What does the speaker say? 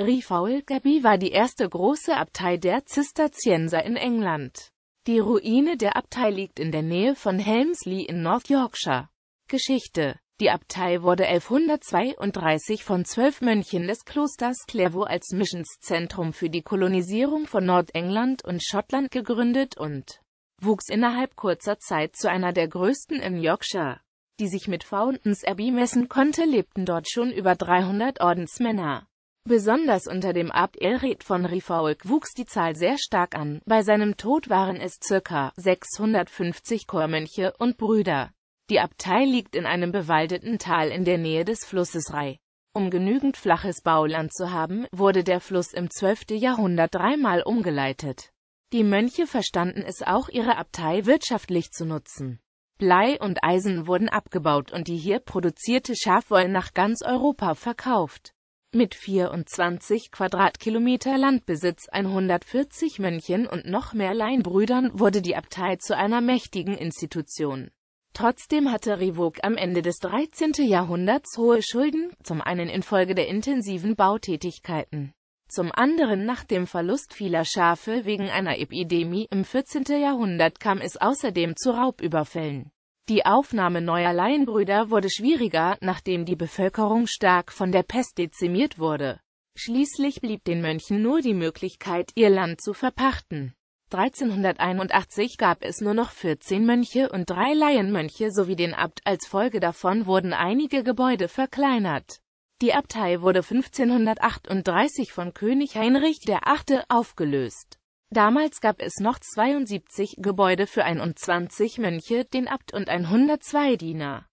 Rifaul Abbey war die erste große Abtei der Zisterzienser in England. Die Ruine der Abtei liegt in der Nähe von Helmsley in North Yorkshire. Geschichte Die Abtei wurde 1132 von zwölf Mönchen des Klosters Clairvaux als Missionszentrum für die Kolonisierung von Nordengland und Schottland gegründet und wuchs innerhalb kurzer Zeit zu einer der größten in Yorkshire. Die sich mit Fountains Abbey messen konnte, lebten dort schon über 300 Ordensmänner. Besonders unter dem Abt Elred von Rifaulk wuchs die Zahl sehr stark an. Bei seinem Tod waren es ca. 650 Chormönche und Brüder. Die Abtei liegt in einem bewaldeten Tal in der Nähe des Flusses Rai. Um genügend flaches Bauland zu haben, wurde der Fluss im 12. Jahrhundert dreimal umgeleitet. Die Mönche verstanden es auch, ihre Abtei wirtschaftlich zu nutzen. Blei und Eisen wurden abgebaut und die hier produzierte Schafwolle nach ganz Europa verkauft. Mit 24 Quadratkilometer Landbesitz, 140 Mönchen und noch mehr Leinbrüdern wurde die Abtei zu einer mächtigen Institution. Trotzdem hatte Rivog am Ende des 13. Jahrhunderts hohe Schulden, zum einen infolge der intensiven Bautätigkeiten, zum anderen nach dem Verlust vieler Schafe wegen einer Epidemie im 14. Jahrhundert kam es außerdem zu Raubüberfällen. Die Aufnahme neuer Laienbrüder wurde schwieriger, nachdem die Bevölkerung stark von der Pest dezimiert wurde. Schließlich blieb den Mönchen nur die Möglichkeit, ihr Land zu verpachten. 1381 gab es nur noch 14 Mönche und drei Laienmönche sowie den Abt, als Folge davon wurden einige Gebäude verkleinert. Die Abtei wurde 1538 von König Heinrich VIII. aufgelöst. Damals gab es noch 72 Gebäude für 21 Mönche, den Abt und 102 Diener